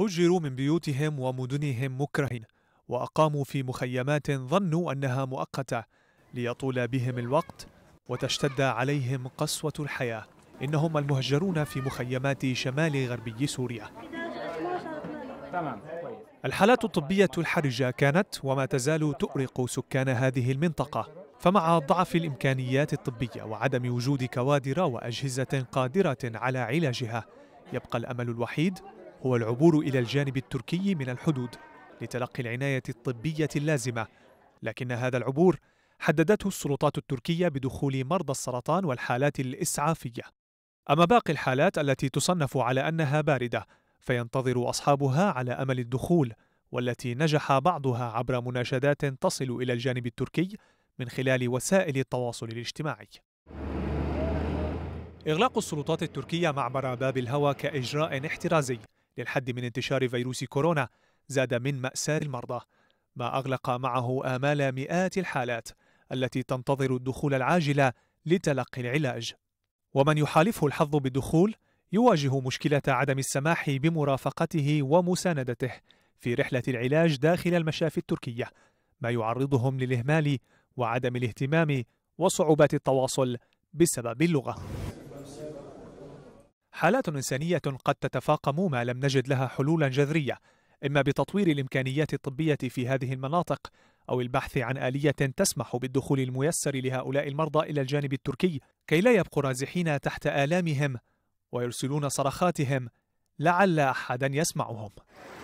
هجروا من بيوتهم ومدنهم مكرهين وأقاموا في مخيمات ظنوا أنها مؤقتة ليطول بهم الوقت وتشتد عليهم قسوة الحياة إنهم المهجرون في مخيمات شمال غربي سوريا طيب. الحالات الطبية الحرجة كانت وما تزال تؤرق سكان هذه المنطقة فمع ضعف الإمكانيات الطبية وعدم وجود كوادر وأجهزة قادرة على علاجها يبقى الأمل الوحيد هو العبور إلى الجانب التركي من الحدود لتلقي العناية الطبية اللازمة لكن هذا العبور حددته السلطات التركية بدخول مرضى السرطان والحالات الإسعافية أما باقي الحالات التي تصنف على أنها باردة فينتظر أصحابها على أمل الدخول والتي نجح بعضها عبر مناشدات تصل إلى الجانب التركي من خلال وسائل التواصل الاجتماعي إغلاق السلطات التركية معبر باب الهوى كإجراء احترازي للحد من انتشار فيروس كورونا زاد من مأساة المرضى ما أغلق معه آمال مئات الحالات التي تنتظر الدخول العاجل لتلقي العلاج ومن يحالفه الحظ بالدخول يواجه مشكلة عدم السماح بمرافقته ومساندته في رحلة العلاج داخل المشافي التركية ما يعرضهم للإهمال وعدم الاهتمام وصعوبات التواصل بسبب اللغة حالات إنسانية قد تتفاقم ما لم نجد لها حلولا جذرية إما بتطوير الإمكانيات الطبية في هذه المناطق أو البحث عن آلية تسمح بالدخول الميسر لهؤلاء المرضى إلى الجانب التركي كي لا يبقوا رازحين تحت آلامهم ويرسلون صرخاتهم لعل أحدا يسمعهم